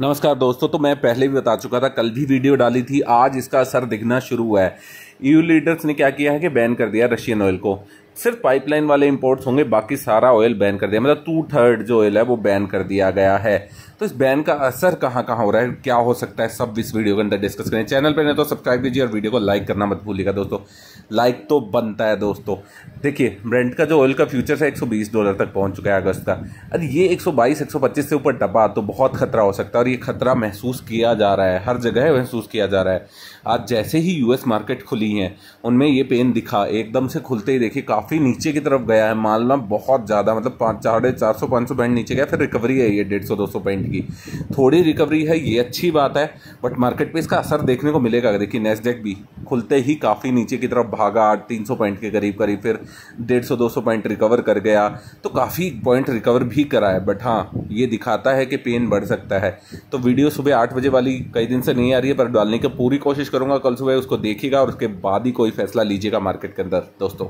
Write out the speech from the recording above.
नमस्कार दोस्तों तो मैं पहले भी बता चुका था कल भी वीडियो डाली थी आज इसका असर दिखना शुरू हुआ है ईयू e लीडर्स ने क्या किया है कि बैन कर दिया रशियन ऑयल को सिर्फ पाइपलाइन वाले इंपोर्ट्स होंगे बाकी सारा ऑयल बैन कर दिया मतलब टू थर्ड जो ऑयल है वो बैन कर दिया गया है तो इस बैन का असर कहाँ कहाँ हो रहा है क्या हो सकता है सब इस वीडियो के अंदर डिस्कस करें चैनल पर नहीं तो सब्सक्राइब कीजिए और वीडियो को लाइक करना मत भूलिएगा दोस्तों लाइक तो बनता है दोस्तों देखिए ब्रेंड का जो ऑयल का फ्यूचर है 120 डॉलर तक पहुंच चुका है अगस्त का अरे ये 122 125 से ऊपर टपा तो बहुत खतरा हो सकता है और ये खतरा महसूस किया जा रहा है हर जगह महसूस किया जा रहा है आज जैसे ही यूएस मार्केट खुली हैं उनमें ये पेन दिखा एकदम से खुलते ही देखिए काफ़ी नीचे की तरफ गया है मालना बहुत ज़्यादा मतलब पाँच साढ़े चार सौ पाँच सौ पॉइंट नीचे गया फिर रिकवरी है ये डेढ़ सौ दो सौ पॉइंट की थोड़ी रिकवरी है ये अच्छी बात है बट मार्केट पे इसका असर देखने को मिलेगा देखिए नेस्डेक भी खुलते ही काफ़ी नीचे की तरफ भागा तीन सौ पॉइंट के करीब करीब फिर डेढ़ सौ दो सौ पॉइंट रिकवर कर गया तो काफ़ी पॉइंट रिकवर भी करा है बट हाँ ये दिखाता है कि पेन बढ़ सकता है तो वीडियो सुबह आठ बजे वाली कई दिन से नहीं आ रही है पर डालने की पूरी कोशिश करूँगा कल सुबह उसको देखिएगा और उसके बाद ही कोई फैसला लीजिएगा मार्केट के अंदर दोस्तों